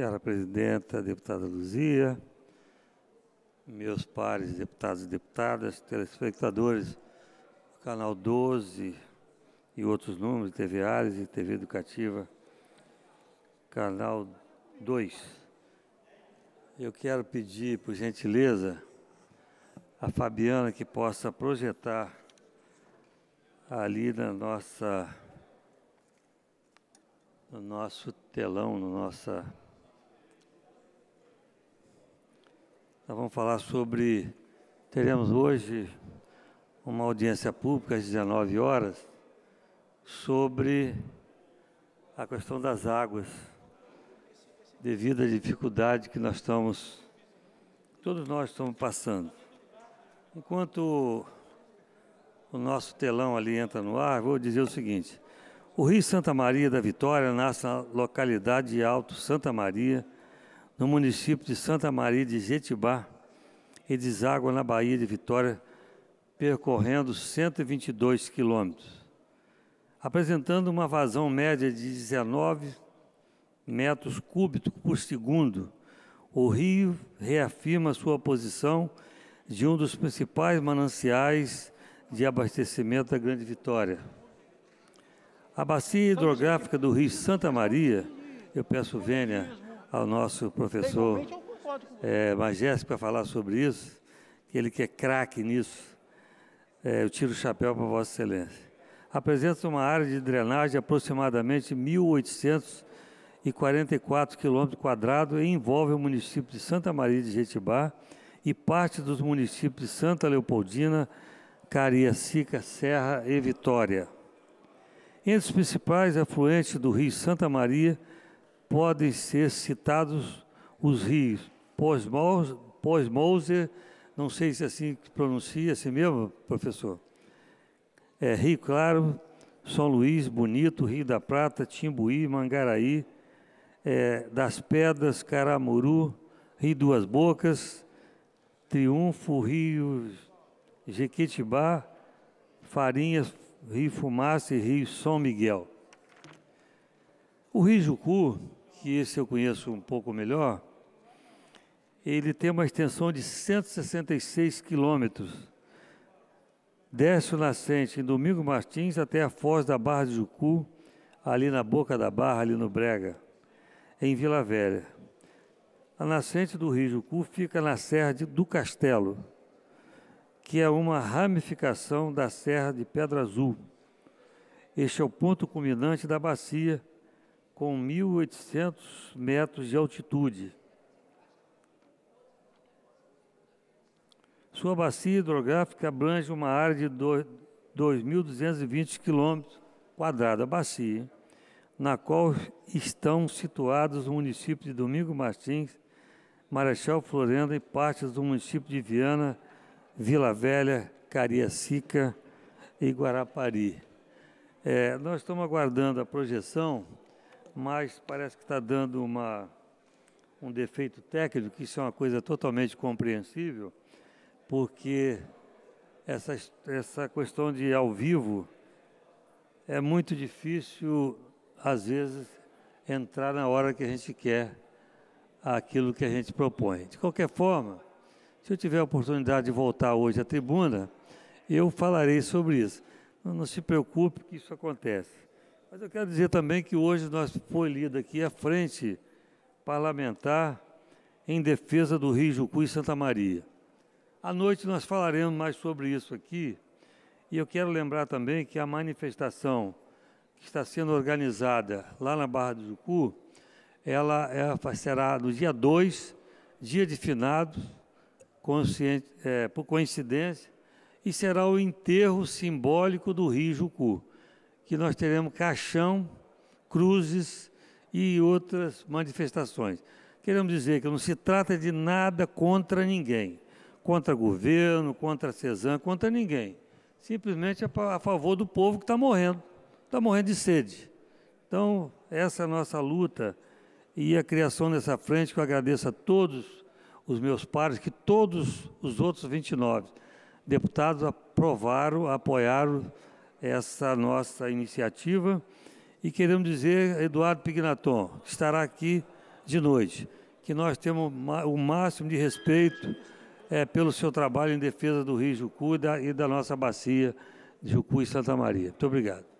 Senhora Presidenta, deputada Luzia, meus pares, deputados e deputadas, telespectadores do Canal 12 e outros números, TV Ares e TV Educativa, Canal 2. Eu quero pedir, por gentileza, a Fabiana que possa projetar ali na nossa, no nosso telão, no nossa Nós vamos falar sobre. Teremos hoje uma audiência pública às 19 horas sobre a questão das águas, devido à dificuldade que nós estamos, todos nós estamos passando. Enquanto o nosso telão ali entra no ar, vou dizer o seguinte: o Rio Santa Maria da Vitória nasce na localidade de Alto Santa Maria no município de Santa Maria de Jetibá e deságua na Baía de Vitória, percorrendo 122 quilômetros, apresentando uma vazão média de 19 metros cúbicos por segundo. O rio reafirma sua posição de um dos principais mananciais de abastecimento da Grande Vitória. A bacia hidrográfica do Rio Santa Maria, eu peço Vênia, ao nosso professor é, Majesco para falar sobre isso, que ele que é craque nisso. É, eu tiro o chapéu para Vossa Excelência. Apresenta uma área de drenagem de aproximadamente 1.844 quilômetros quadrados e envolve o município de Santa Maria de Jetibá e parte dos municípios de Santa Leopoldina, Cariacica, Serra e Vitória. Entre os principais afluentes do Rio Santa Maria podem ser citados os rios pós Moser, não sei se é assim que pronuncia, é assim mesmo, professor? É, Rio Claro, São Luís, Bonito, Rio da Prata, Timbuí, Mangaraí, é, Das Pedras, Caramuru, Rio Duas Bocas, Triunfo, Rio Jequitibá, Farinhas, Rio Fumaça e Rio São Miguel. O Rio Jucu que esse eu conheço um pouco melhor, ele tem uma extensão de 166 quilômetros. Desce o nascente em Domingo Martins até a foz da Barra de Jucu, ali na boca da barra, ali no Brega, em Vila Velha. A nascente do Rio Jucu fica na Serra de, do Castelo, que é uma ramificação da Serra de Pedra Azul. Este é o ponto culminante da bacia com 1.800 metros de altitude. Sua bacia hidrográfica abrange uma área de 2.220 km quadrada, bacia, na qual estão situados o município de Domingo Martins, Marechal Florenda e partes do município de Viana, Vila Velha, Cariacica e Guarapari. É, nós estamos aguardando a projeção mas parece que está dando uma, um defeito técnico, que isso é uma coisa totalmente compreensível, porque essa, essa questão de ao vivo é muito difícil, às vezes, entrar na hora que a gente quer aquilo que a gente propõe. De qualquer forma, se eu tiver a oportunidade de voltar hoje à tribuna, eu falarei sobre isso. Não, não se preocupe que isso acontece. Mas eu quero dizer também que hoje nós foi lida aqui a frente parlamentar em defesa do Rio Jucu e Santa Maria. À noite nós falaremos mais sobre isso aqui. E eu quero lembrar também que a manifestação que está sendo organizada lá na Barra do Jucu, ela, é, será no dia 2, dia de finados, é, por coincidência, e será o enterro simbólico do Rio Jucu que nós teremos caixão, cruzes e outras manifestações. Queremos dizer que não se trata de nada contra ninguém, contra governo, contra CESAM, contra ninguém. Simplesmente a favor do povo que está morrendo, está morrendo de sede. Então, essa é a nossa luta e a criação dessa frente, que eu agradeço a todos os meus pares, que todos os outros 29 deputados aprovaram, apoiaram essa nossa iniciativa. E queremos dizer, Eduardo Pignaton, que estará aqui de noite, que nós temos o máximo de respeito é, pelo seu trabalho em defesa do Rio Jucu e da, e da nossa bacia de Jucu e Santa Maria. Muito obrigado.